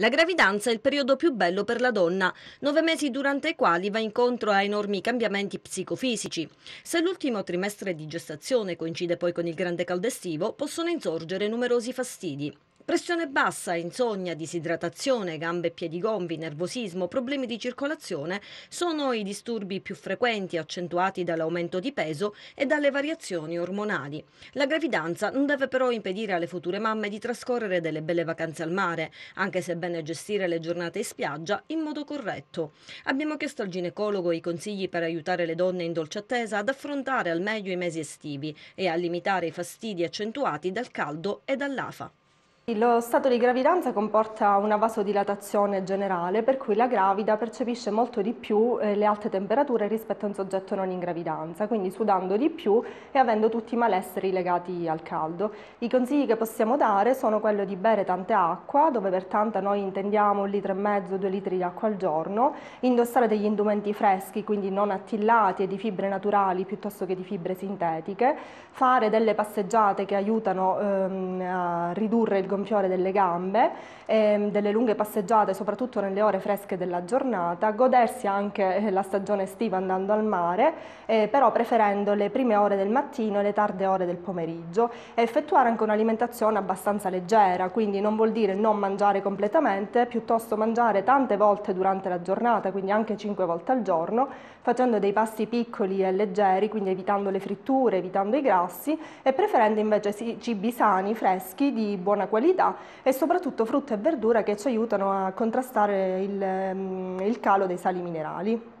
La gravidanza è il periodo più bello per la donna, nove mesi durante i quali va incontro a enormi cambiamenti psicofisici. Se l'ultimo trimestre di gestazione coincide poi con il grande caldo estivo, possono insorgere numerosi fastidi. Pressione bassa, insonnia, disidratazione, gambe e piedi gombi, nervosismo, problemi di circolazione sono i disturbi più frequenti accentuati dall'aumento di peso e dalle variazioni ormonali. La gravidanza non deve però impedire alle future mamme di trascorrere delle belle vacanze al mare, anche se è bene gestire le giornate in spiaggia in modo corretto. Abbiamo chiesto al ginecologo i consigli per aiutare le donne in dolce attesa ad affrontare al meglio i mesi estivi e a limitare i fastidi accentuati dal caldo e dall'afa. Lo stato di gravidanza comporta una vasodilatazione generale per cui la gravida percepisce molto di più eh, le alte temperature rispetto a un soggetto non in gravidanza, quindi sudando di più e avendo tutti i malesseri legati al caldo. I consigli che possiamo dare sono quello di bere tanta acqua, dove per tanta noi intendiamo un litro e mezzo, due litri di acqua al giorno, indossare degli indumenti freschi, quindi non attillati e di fibre naturali piuttosto che di fibre sintetiche, fare delle passeggiate che aiutano ehm, a ridurre il governo gonfiore delle gambe, ehm, delle lunghe passeggiate soprattutto nelle ore fresche della giornata, godersi anche eh, la stagione estiva andando al mare, eh, però preferendo le prime ore del mattino e le tarde ore del pomeriggio e effettuare anche un'alimentazione abbastanza leggera, quindi non vuol dire non mangiare completamente, piuttosto mangiare tante volte durante la giornata, quindi anche 5 volte al giorno, facendo dei pasti piccoli e leggeri, quindi evitando le fritture, evitando i grassi e preferendo invece cibi sani, freschi, di buona qualità qualità e soprattutto frutta e verdura che ci aiutano a contrastare il, mm, il calo dei sali minerali.